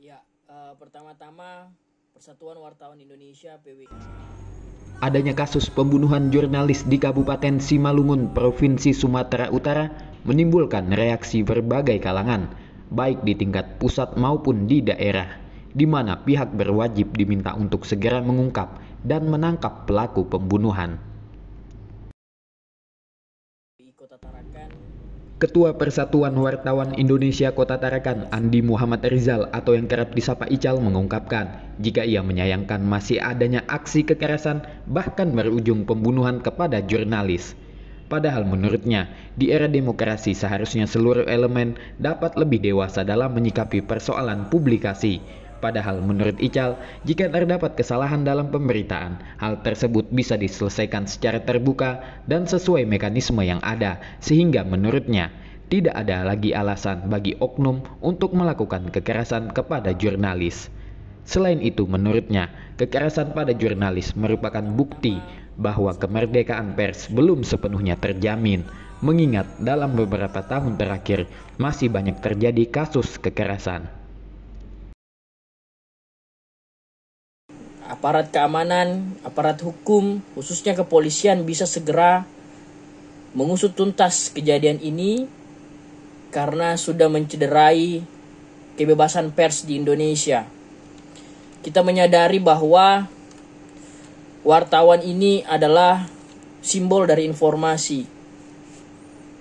Ya, uh, pertama-tama Persatuan Wartawan Indonesia PWI. Adanya kasus pembunuhan jurnalis di Kabupaten Simalungun, Provinsi Sumatera Utara menimbulkan reaksi berbagai kalangan, baik di tingkat pusat maupun di daerah, di mana pihak berwajib diminta untuk segera mengungkap dan menangkap pelaku pembunuhan. Kota Tarakan, Ketua Persatuan Wartawan Indonesia Kota Tarakan Andi Muhammad Rizal atau yang kerap disapa Ical mengungkapkan jika ia menyayangkan masih adanya aksi kekerasan bahkan berujung pembunuhan kepada jurnalis. Padahal menurutnya, di era demokrasi seharusnya seluruh elemen dapat lebih dewasa dalam menyikapi persoalan publikasi. Padahal menurut Ical, jika terdapat kesalahan dalam pemberitaan, hal tersebut bisa diselesaikan secara terbuka dan sesuai mekanisme yang ada, sehingga menurutnya tidak ada lagi alasan bagi oknum untuk melakukan kekerasan kepada jurnalis. Selain itu, menurutnya, kekerasan pada jurnalis merupakan bukti bahwa kemerdekaan pers belum sepenuhnya terjamin, mengingat dalam beberapa tahun terakhir masih banyak terjadi kasus kekerasan. aparat keamanan, aparat hukum, khususnya kepolisian bisa segera mengusut tuntas kejadian ini karena sudah mencederai kebebasan pers di Indonesia. Kita menyadari bahwa wartawan ini adalah simbol dari informasi.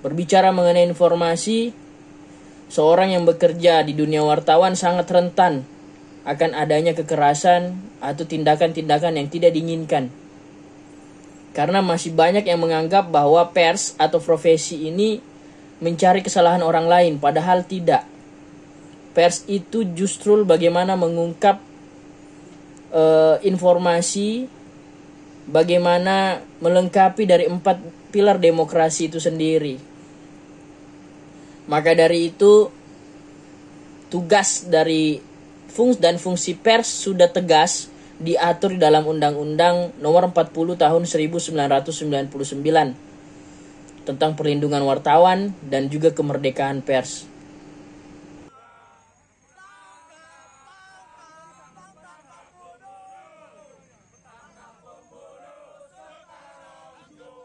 Berbicara mengenai informasi, seorang yang bekerja di dunia wartawan sangat rentan akan adanya kekerasan atau tindakan-tindakan yang tidak diinginkan. Karena masih banyak yang menganggap bahwa pers atau profesi ini mencari kesalahan orang lain, padahal tidak. Pers itu justru bagaimana mengungkap e, informasi, bagaimana melengkapi dari empat pilar demokrasi itu sendiri. Maka dari itu, tugas dari Fungs dan fungsi pers sudah tegas diatur dalam Undang-Undang Nomor 40 Tahun 1999 tentang perlindungan wartawan dan juga kemerdekaan pers.